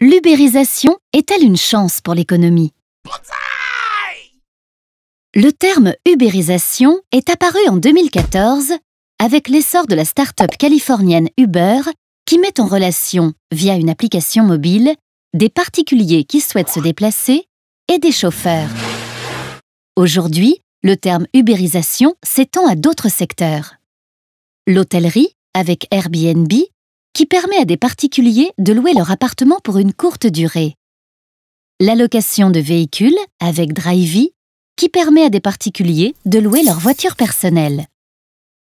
L'ubérisation est-elle une chance pour l'économie Le terme Uberisation est apparu en 2014 avec l'essor de la start-up californienne Uber qui met en relation, via une application mobile, des particuliers qui souhaitent se déplacer et des chauffeurs. Aujourd'hui, le terme ubérisation s'étend à d'autres secteurs. L'hôtellerie, avec Airbnb, qui permet à des particuliers de louer leur appartement pour une courte durée. L'allocation de véhicules, avec Drivey, qui permet à des particuliers de louer leur voiture personnelle.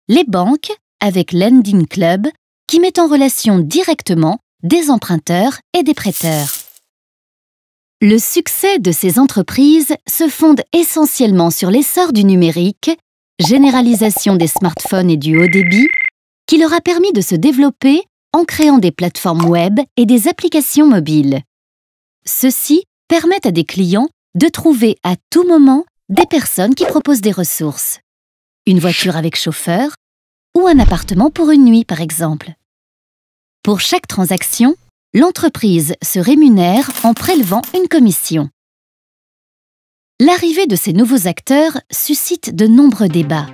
Les banques, avec Lending Club, qui met en relation directement des emprunteurs et des prêteurs. Le succès de ces entreprises se fonde essentiellement sur l'essor du numérique, généralisation des smartphones et du haut débit, qui leur a permis de se développer en créant des plateformes web et des applications mobiles. Ceux-ci permettent à des clients de trouver à tout moment des personnes qui proposent des ressources. Une voiture avec chauffeur ou un appartement pour une nuit, par exemple. Pour chaque transaction, l'entreprise se rémunère en prélevant une commission. L'arrivée de ces nouveaux acteurs suscite de nombreux débats.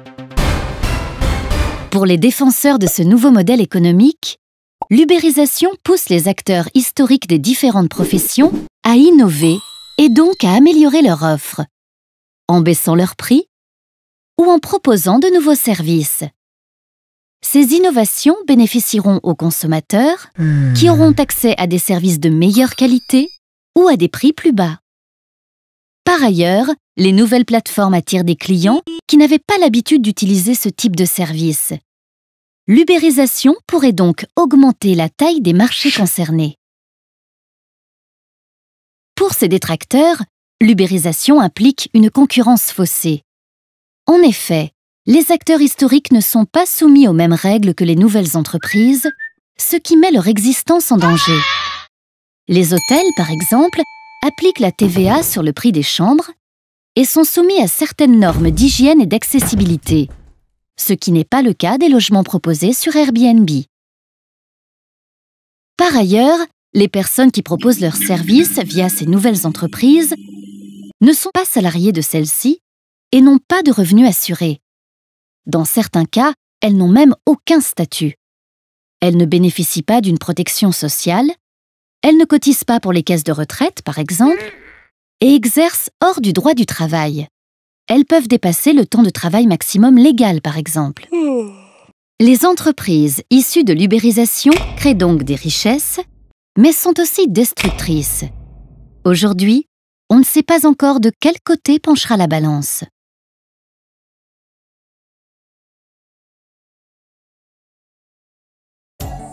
Pour les défenseurs de ce nouveau modèle économique, l'ubérisation pousse les acteurs historiques des différentes professions à innover et donc à améliorer leur offre, en baissant leurs prix ou en proposant de nouveaux services. Ces innovations bénéficieront aux consommateurs hmm. qui auront accès à des services de meilleure qualité ou à des prix plus bas. Par ailleurs, les nouvelles plateformes attirent des clients qui n'avaient pas l'habitude d'utiliser ce type de service. L'ubérisation pourrait donc augmenter la taille des marchés concernés. Pour ces détracteurs, l'ubérisation implique une concurrence faussée. En effet, les acteurs historiques ne sont pas soumis aux mêmes règles que les nouvelles entreprises, ce qui met leur existence en danger. Les hôtels, par exemple, appliquent la TVA sur le prix des chambres et sont soumis à certaines normes d'hygiène et d'accessibilité, ce qui n'est pas le cas des logements proposés sur Airbnb. Par ailleurs, les personnes qui proposent leurs services via ces nouvelles entreprises ne sont pas salariées de celles-ci et n'ont pas de revenus assurés. Dans certains cas, elles n'ont même aucun statut. Elles ne bénéficient pas d'une protection sociale, elles ne cotisent pas pour les caisses de retraite, par exemple, et exercent hors du droit du travail. Elles peuvent dépasser le temps de travail maximum légal, par exemple. Les entreprises issues de l'ubérisation créent donc des richesses, mais sont aussi destructrices. Aujourd'hui, on ne sait pas encore de quel côté penchera la balance.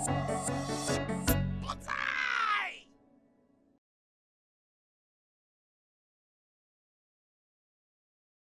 Pizza!